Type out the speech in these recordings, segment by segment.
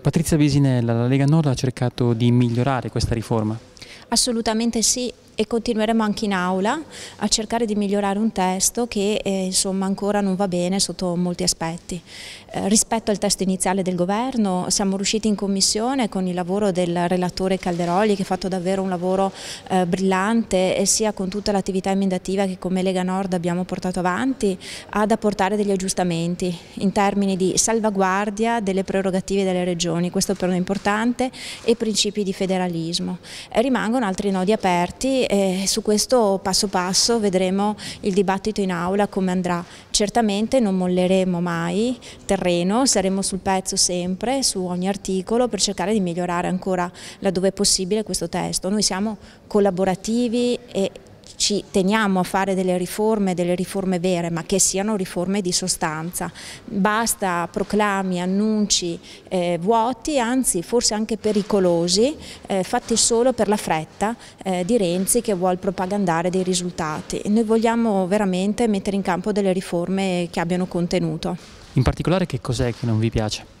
Patrizia Bisinella, la Lega Nord ha cercato di migliorare questa riforma? Assolutamente sì, e continueremo anche in aula a cercare di migliorare un testo che eh, insomma ancora non va bene sotto molti aspetti. Eh, rispetto al testo iniziale del governo siamo riusciti in commissione con il lavoro del relatore Calderoli che ha fatto davvero un lavoro eh, brillante sia con tutta l'attività emendativa che come Lega Nord abbiamo portato avanti ad apportare degli aggiustamenti in termini di salvaguardia delle prerogative delle regioni, questo per noi è importante, e principi di federalismo. rimangono altri nodi aperti eh, su questo passo passo vedremo il dibattito in aula come andrà. Certamente non molleremo mai terreno, saremo sul pezzo sempre, su ogni articolo per cercare di migliorare ancora laddove è possibile questo testo. Noi siamo collaborativi e ci teniamo a fare delle riforme, delle riforme vere, ma che siano riforme di sostanza. Basta proclami, annunci eh, vuoti, anzi forse anche pericolosi, eh, fatti solo per la fretta eh, di Renzi che vuole propagandare dei risultati. noi vogliamo veramente mettere in campo delle riforme che abbiano contenuto. In particolare che cos'è che non vi piace?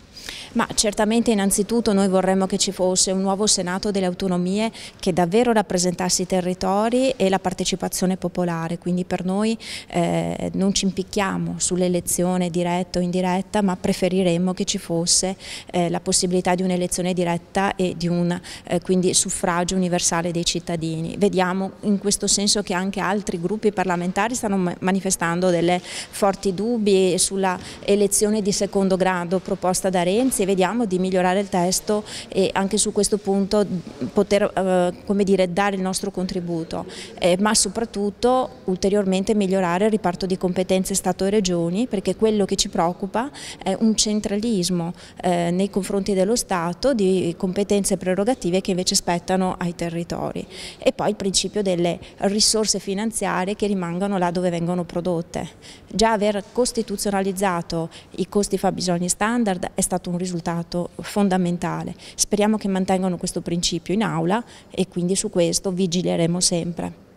Ma certamente innanzitutto noi vorremmo che ci fosse un nuovo Senato delle autonomie che davvero rappresentasse i territori e la partecipazione popolare, quindi per noi eh, non ci impicchiamo sull'elezione diretta o indiretta, ma preferiremmo che ci fosse eh, la possibilità di un'elezione diretta e di un eh, quindi suffragio universale dei cittadini. Vediamo in questo senso che anche altri gruppi parlamentari stanno manifestando delle forti dubbi sulla elezione di secondo grado proposta da Renzi differenze e vediamo di migliorare il testo e anche su questo punto poter eh, dire, dare il nostro contributo, eh, ma soprattutto ulteriormente migliorare il riparto di competenze Stato e Regioni perché quello che ci preoccupa è un centralismo eh, nei confronti dello Stato di competenze prerogative che invece spettano ai territori e poi il principio delle risorse finanziarie che rimangono là dove vengono prodotte. Già aver costituzionalizzato i costi fabbisogni standard è stato stato un risultato fondamentale. Speriamo che mantengano questo principio in aula e quindi su questo vigileremo sempre.